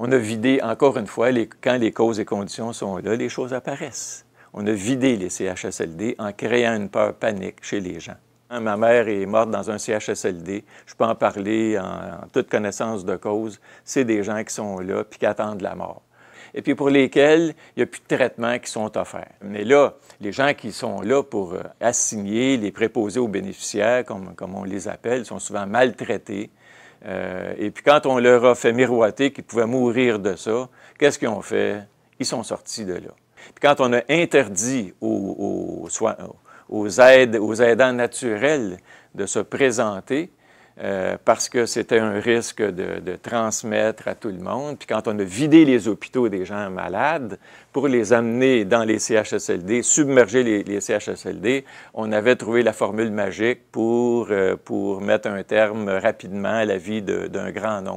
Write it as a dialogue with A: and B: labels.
A: On a vidé, encore une fois, quand les causes et conditions sont là, les choses apparaissent. On a vidé les CHSLD en créant une peur panique chez les gens. Hein, ma mère est morte dans un CHSLD. Je peux en parler en, toute connaissance de cause. C'est des gens qui sont là puis qui attendent la mort et puis pour lesquels il n'y a plus de traitements qui sont offerts. Mais là, les gens qui sont là pour euh, assigner les préposer aux bénéficiaires, comme on les appelle, sont souvent maltraités, euh, et puis quand on leur a fait miroiter qu'ils pouvaient mourir de ça, qu'est-ce qu'ils ont fait? Ils sont sortis de là. quand on a interdit aux aides, aux aidants naturels de se présenter, euh, parce que c'était un risque de, transmettre à tout le monde. Puis quand on a vidé les hôpitaux des gens malades pour les amener dans les CHSLD, submerger les, les CHSLD, on avait trouvé la formule magique pour, euh, pour mettre un terme rapidement à la vie d'un grand nombre.